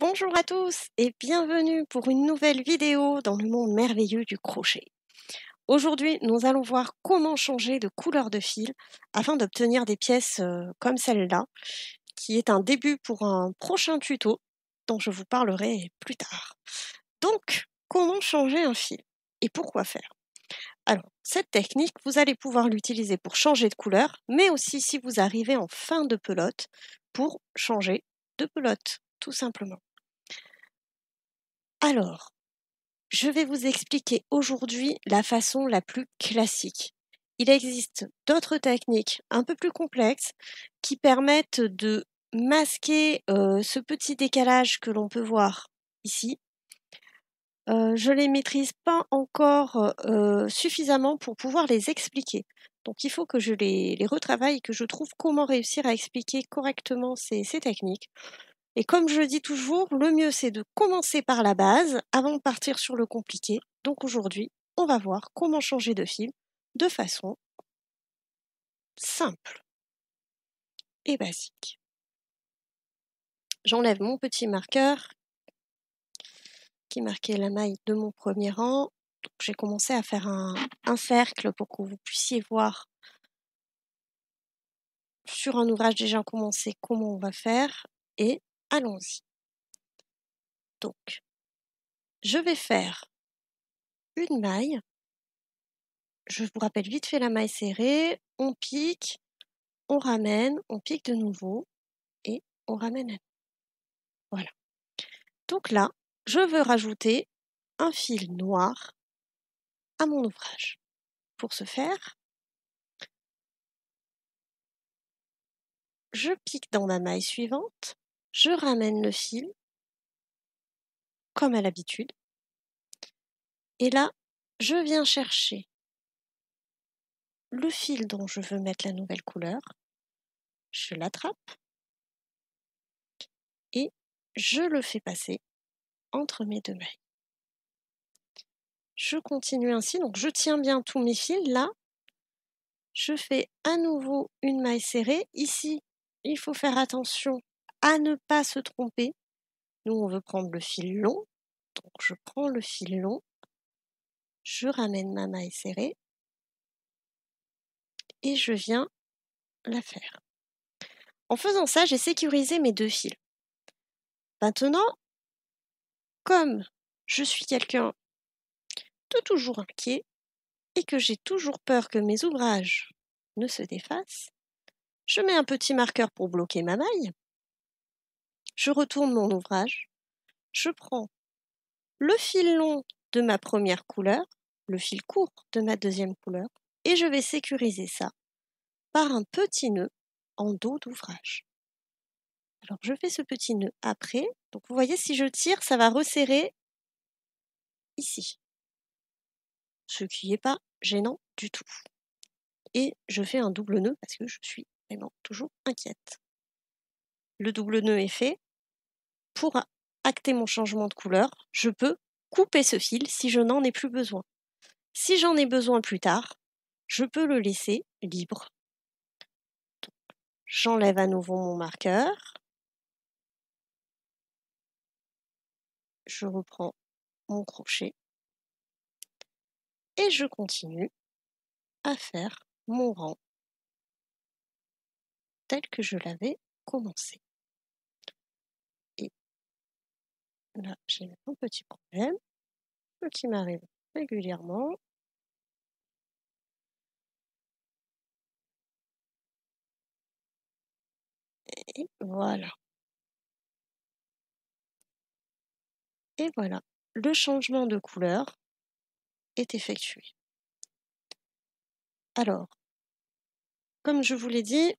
Bonjour à tous et bienvenue pour une nouvelle vidéo dans le monde merveilleux du crochet. Aujourd'hui, nous allons voir comment changer de couleur de fil afin d'obtenir des pièces euh, comme celle-là, qui est un début pour un prochain tuto dont je vous parlerai plus tard. Donc, comment changer un fil et pourquoi faire alors, cette technique, vous allez pouvoir l'utiliser pour changer de couleur, mais aussi si vous arrivez en fin de pelote, pour changer de pelote, tout simplement. Alors, je vais vous expliquer aujourd'hui la façon la plus classique. Il existe d'autres techniques un peu plus complexes qui permettent de masquer ce petit décalage que l'on peut voir ici. Je ne les maîtrise pas encore suffisamment pour pouvoir les expliquer. Donc il faut que je les, retravaille et que je trouve comment réussir à expliquer correctement ces techniques. Et comme je dis toujours, le mieux c'est de commencer par la base avant de partir sur le compliqué. Donc aujourd'hui, on va voir comment changer de fil de façon simple et basique. J'enlève mon petit marqueur qui marquait la maille de mon premier rang. J'ai commencé à faire un, cercle pour que vous puissiez voir sur un ouvrage déjà commencé comment on va faire et allons-y. Donc, je vais faire une maille. Je vous rappelle vite fait la maille serrée. On pique, on ramène, on pique de nouveau et on ramène Voilà. Donc là, je veux rajouter un fil noir à mon ouvrage. Pour ce faire, je pique dans ma maille suivante je ramène le fil, comme à l'habitude. Et là, je viens chercher le fil dont je veux mettre la nouvelle couleur. Je l'attrape et je le fais passer entre mes deux mailles. Je continue ainsi, donc je tiens bien tous mes fils là. Je fais à nouveau une maille serrée. Ici, il faut faire attention à ne pas se tromper. Nous, on veut prendre le fil long. Donc, je prends le fil long. Je ramène ma maille serrée. Et je viens la faire. En faisant ça, j'ai sécurisé mes deux fils. Maintenant, comme je suis quelqu'un de toujours inquiet et que j'ai toujours peur que mes ouvrages ne se défassent, je mets un petit marqueur pour bloquer ma maille je retourne mon ouvrage, je prends le fil long de ma première couleur, le fil court de ma deuxième couleur, et je vais sécuriser ça par un petit nœud en dos d'ouvrage. Alors je fais ce petit nœud après. Donc vous voyez, si je tire, ça va resserrer ici. Ce qui n'est pas gênant du tout. Et je fais un double nœud parce que je suis vraiment toujours inquiète. Le double nœud est fait pour acter mon changement de couleur, je peux couper ce fil si je n'en ai plus besoin. Si j'en ai besoin plus tard, je peux le laisser libre. J'enlève à nouveau mon marqueur. Je reprends mon crochet. Et je continue à faire mon rang tel que je l'avais commencé. Là, j'ai un petit problème euh, qui m'arrive régulièrement. Et voilà. Et voilà, le changement de couleur est effectué. Alors, comme je vous l'ai dit,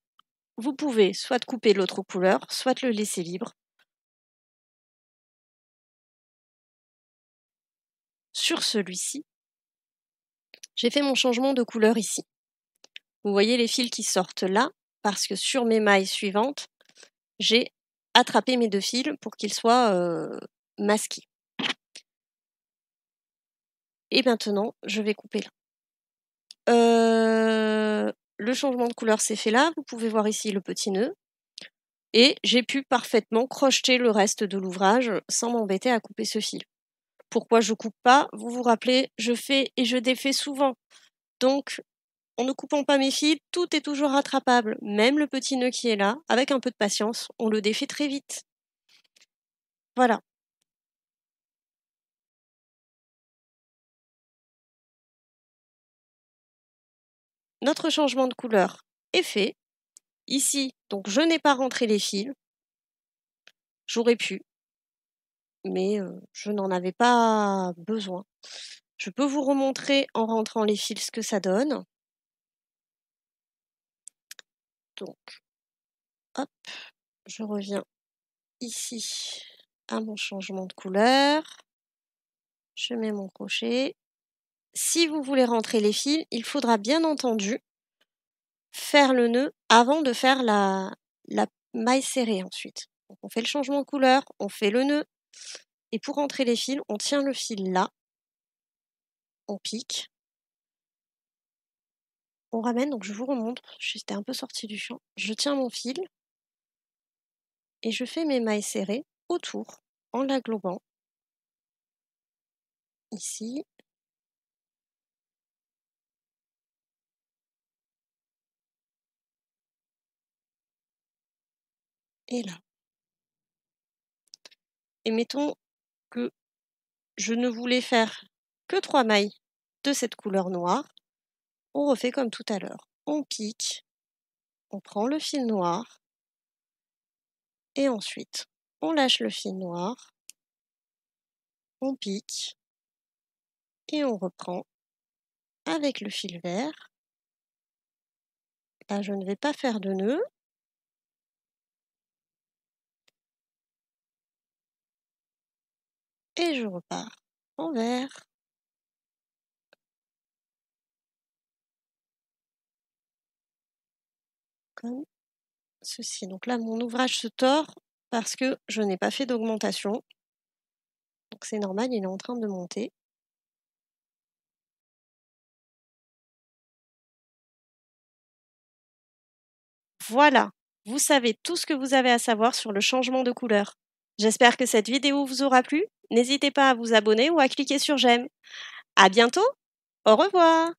vous pouvez soit couper l'autre couleur, soit le laisser libre. sur celui-ci, j'ai fait mon changement de couleur ici. Vous voyez les fils qui sortent là, parce que sur mes mailles suivantes, j'ai attrapé mes deux fils pour qu'ils soient masqués. Et maintenant, je vais couper là. le changement de couleur s'est fait là. Vous pouvez voir ici le petit nœud. Et j'ai pu parfaitement crocheter le reste de l'ouvrage sans m'embêter à couper ce fil. Pourquoi je coupe pas Vous vous rappelez, je fais et je défais souvent. Donc, en ne coupant pas mes fils, tout est toujours rattrapable. Même le petit nœud qui est là, avec un peu de patience, on le défait très vite. Voilà. Notre changement de couleur est fait. Ici, donc je n'ai pas rentré les fils. J'aurais pu, mais je n'en avais pas besoin. Je peux vous remontrer en rentrant les fils ce que ça donne. Donc, hop, je reviens ici à mon changement de couleur. Je mets mon crochet. Si vous voulez rentrer les fils, il faudra bien entendu faire le nœud avant de faire la, maille serrée ensuite. on fait le changement de couleur, on fait le nœud, et pour rentrer les fils, on tient le fil là, on pique, on ramène, donc je vous remontre, j'étais un peu sortie du champ, je tiens mon fil et je fais mes mailles serrées autour en laglobant ici. Et là et mettons que je ne voulais faire que trois mailles de cette couleur noire, on refait comme tout à l'heure. On pique, on prend le fil noir et ensuite on lâche le fil noir, on pique et on reprend avec le fil vert. Là, je ne vais pas faire de nœud. et je repars en vert. Comme ceci. Donc là, mon ouvrage se tord parce que je n'ai pas fait d'augmentation. Donc c'est normal, il est en train de monter. Voilà, vous savez tout ce que vous avez à savoir sur le changement de couleur. J'espère que cette vidéo vous aura plu N'hésitez pas à vous abonner ou à cliquer sur j'aime. À bientôt. Au revoir.